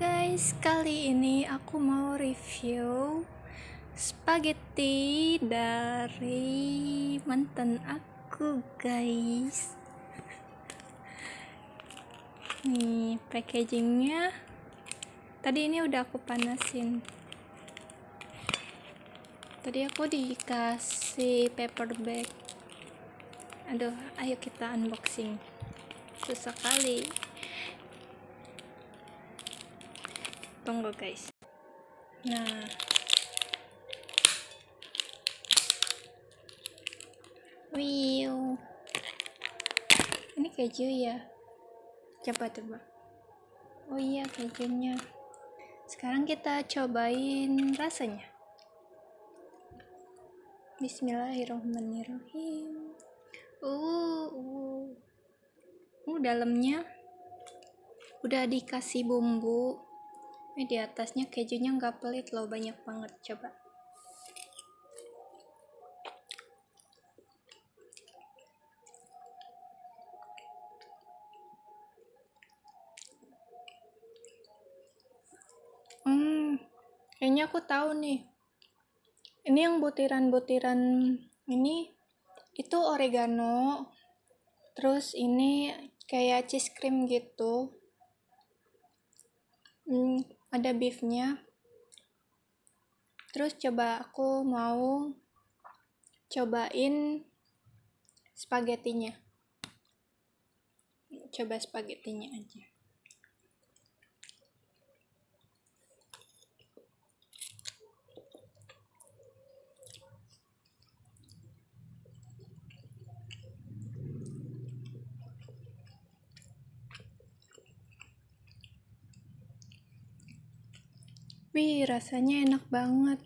guys, kali ini aku mau review spaghetti dari mantan aku guys nih packagingnya tadi ini udah aku panasin tadi aku dikasih paper bag aduh ayo kita unboxing susah kali tunggu guys nah Wiu. Ini keju ya. Coba coba. Oh iya kejunya. Sekarang kita cobain rasanya. Bismillahirrohmanirrohim Uh, uh. uh dalamnya udah dikasih bumbu eh di atasnya kejunya nggak pelit loh banyak banget coba Hmm, kayaknya aku tahu nih. Ini yang butiran-butiran ini itu oregano. Terus ini kayak cheese cream gitu. Hmm, ada beefnya terus coba aku mau cobain spagetinya coba spagetinya aja Wih, rasanya enak banget.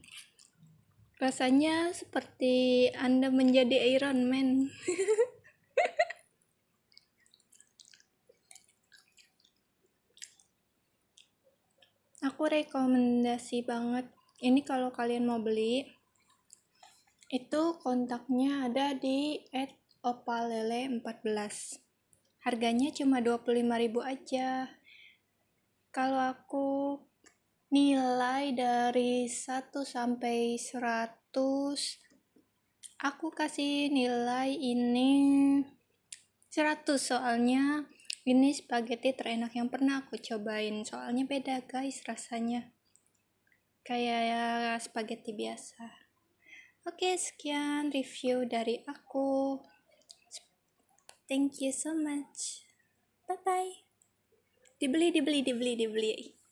Rasanya seperti Anda menjadi Iron Man. Aku rekomendasi banget. Ini kalau kalian mau beli, itu kontaknya ada di @opalele14. Harganya cuma 25.000 aja. Kalau aku nilai dari 1 sampai 100 aku kasih nilai ini 100 soalnya ini spaghetti terenak yang pernah aku cobain soalnya beda guys rasanya kayak ya, spaghetti biasa oke sekian review dari aku thank you so much bye bye dibeli dibeli dibeli dibeli